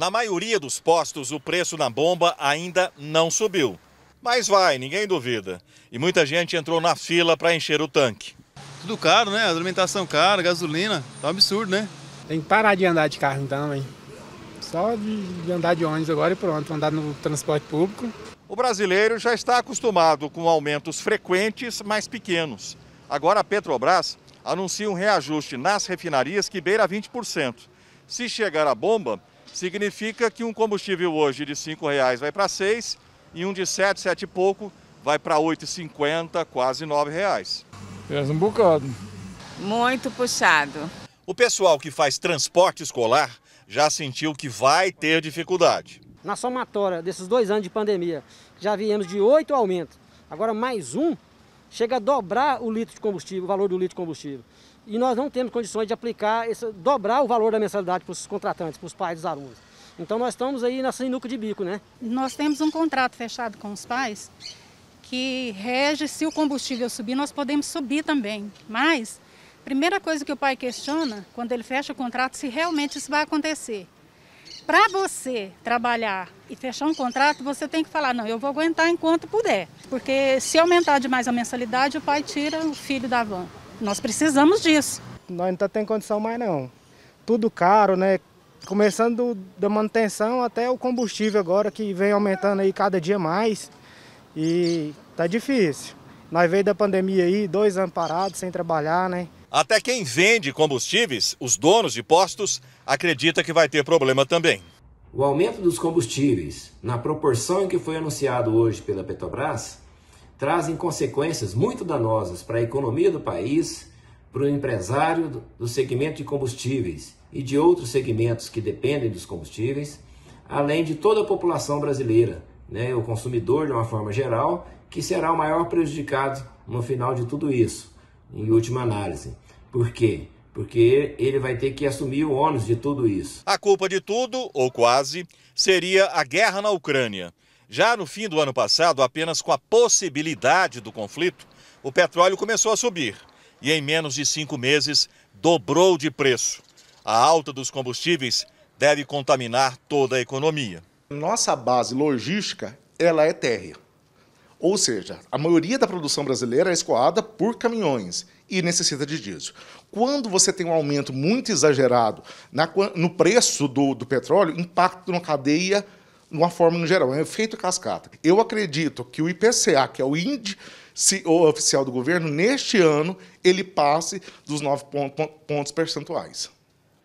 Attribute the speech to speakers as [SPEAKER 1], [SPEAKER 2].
[SPEAKER 1] Na maioria dos postos, o preço na bomba ainda não subiu. Mas vai, ninguém duvida. E muita gente entrou na fila para encher o tanque. Tudo caro, né? Alimentação cara, gasolina. Tá um absurdo, né? Tem que parar de andar de carro então, hein? Só
[SPEAKER 2] de, de andar de ônibus agora e pronto, andar no transporte público.
[SPEAKER 1] O brasileiro já está acostumado com aumentos frequentes, mas pequenos. Agora a Petrobras anuncia um reajuste nas refinarias que beira 20%. Se chegar a bomba, Significa que um combustível hoje de R$ reais vai para seis e um de sete, sete e pouco, vai para 8,50, quase R$ reais.
[SPEAKER 3] É um bocado.
[SPEAKER 1] Muito
[SPEAKER 4] puxado.
[SPEAKER 1] O pessoal que faz transporte escolar já sentiu que vai ter dificuldade.
[SPEAKER 4] Na somatória desses dois anos de pandemia, já viemos de oito aumentos. Agora mais um chega a dobrar o litro de combustível, o valor do litro de combustível e nós não temos condições de aplicar, esse, dobrar o valor da mensalidade para os contratantes, para os pais dos alunos. Então nós estamos aí na sinuca de bico, né? Nós temos um contrato fechado com os pais que rege se o combustível subir, nós podemos subir também. Mas a primeira coisa que o pai questiona quando ele fecha o contrato se realmente isso vai acontecer. Para você trabalhar e fechar um contrato, você tem que falar, não, eu vou aguentar enquanto puder. Porque se aumentar demais a mensalidade, o pai tira o filho da van. Nós precisamos disso. Nós não tá temos condição mais não. Tudo caro, né? Começando da manutenção até o combustível agora, que vem aumentando aí cada dia mais. E tá difícil. Nós veio da pandemia aí, dois anos parados, sem trabalhar, né? Até
[SPEAKER 1] quem vende combustíveis, os donos de postos, acredita que vai ter problema também.
[SPEAKER 3] O aumento dos combustíveis, na proporção em que foi anunciado hoje pela Petrobras, trazem consequências muito danosas para a economia do país, para o empresário do segmento de combustíveis e de outros segmentos que dependem dos combustíveis, além de toda a população brasileira, né, o consumidor de uma forma geral, que será o maior prejudicado no final de tudo isso, em última análise. Por quê? Porque ele vai ter que assumir o ônus de tudo isso. A culpa de tudo, ou
[SPEAKER 1] quase, seria a guerra na Ucrânia já no fim do ano passado, apenas com a possibilidade do conflito, o petróleo começou a subir e, em menos de cinco meses, dobrou de preço. A alta dos combustíveis deve contaminar
[SPEAKER 2] toda a economia. Nossa base logística ela é térrea. Ou seja, a maioria da produção brasileira é escoada por caminhões e necessita de diesel. Quando você tem um aumento muito exagerado na, no preço do, do petróleo, impacta na cadeia uma forma no geral, é um efeito cascata. Eu acredito que o IPCA, que é o índice oficial do governo, neste ano ele passe dos 9 pontos percentuais.